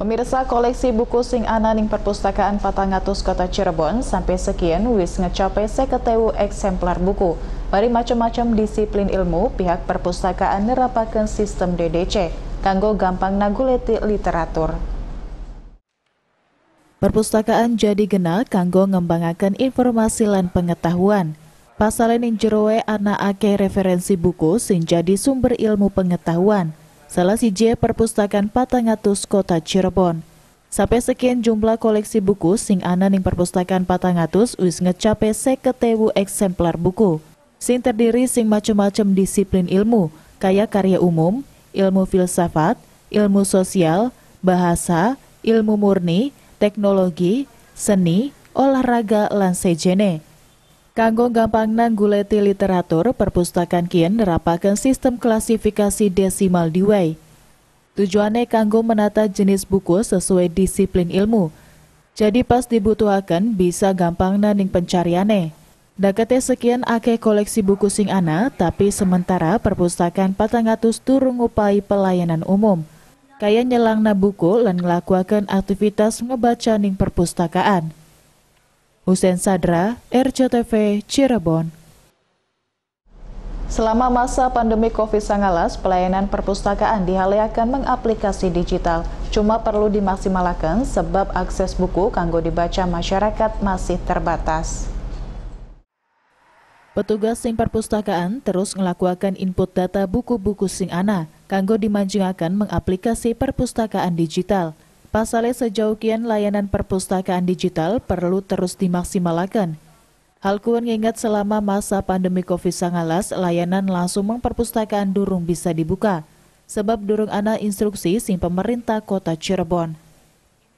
Pemirsa koleksi buku sing ana ning perpustakaan Patangatus Kota Cirebon sampai sekian wis ngecapai seketewu eksemplar buku. Mari macam-macam disiplin ilmu, pihak perpustakaan nerapakan sistem DDC, kanggo gampang naguleti literatur. Perpustakaan jadi genap, kanggo ngembangakan informasi lan pengetahuan. Pasalnya ning jeroe anak ake referensi buku sing jadi sumber ilmu pengetahuan salah si J perpustakaan Patangatus Kota Cirebon. Sampai sekian jumlah koleksi buku sing ana ning perpustakaan Patangatus wis ngecape seketewu eksemplar buku. Sing terdiri sing macem-macem disiplin ilmu, kaya karya umum, ilmu filsafat, ilmu sosial, bahasa, ilmu murni, teknologi, seni, olahraga, lan sejenis. Kanggo gampangna guleti literatur, perpustakaan kian nerapakan sistem klasifikasi desimal diwai. Tujuannya kanggo menata jenis buku sesuai disiplin ilmu. Jadi pas dibutuhkan bisa gampangna ning pencariane. Dakete sekian akeh koleksi buku sing ana, tapi sementara perpustakaan patangatus turung upai pelayanan umum. Kaya na buku dan ngelakuakan aktivitas ngebaca ning perpustakaan. Husein Sadra, RCTV, Cirebon. Selama masa pandemi COVID-19, pelayanan perpustakaan dihaleakan mengaplikasi digital. Cuma perlu dimaksimalkan sebab akses buku kanggo dibaca masyarakat masih terbatas. Petugas sing perpustakaan terus melakukan input data buku-buku sing ana kanggo dimanjungakan mengaplikasi perpustakaan digital – Pasalnya sejauh kian layanan perpustakaan digital perlu terus dimaksimalkan. Hal kuen mengingat selama masa pandemi COVID-19, layanan langsung memperpustakaan durung bisa dibuka, sebab durung ana instruksi sing pemerintah kota Cirebon.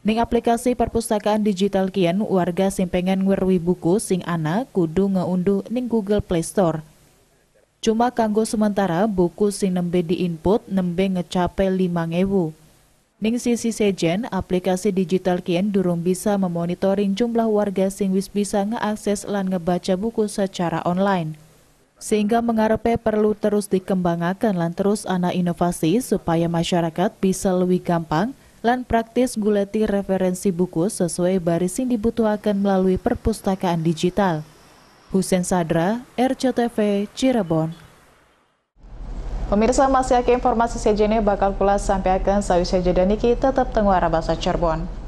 Ning aplikasi perpustakaan digital kian, warga sing pengen ngerwi buku sing ana kudu ngeunduh ning Google Play Store. Cuma kanggo sementara, buku sing nembe diinput nembe lima 5000. Ning sisi sejen, aplikasi digital kian durung bisa memonitoring jumlah warga sing wis bisa ngeakses lan ngebaca buku secara online. Sehingga mengarepe perlu terus dikembangkan lan terus ana inovasi supaya masyarakat bisa lebih gampang lan praktis guleti referensi buku sesuai baris yang dibutuhkan melalui perpustakaan digital. Husen Sadra, RCTV, Cirebon. Pemirsa masih ada informasi sejenis bakal kulas sampai akan sawi sejadah niki tetap arah bahasa Cirebon.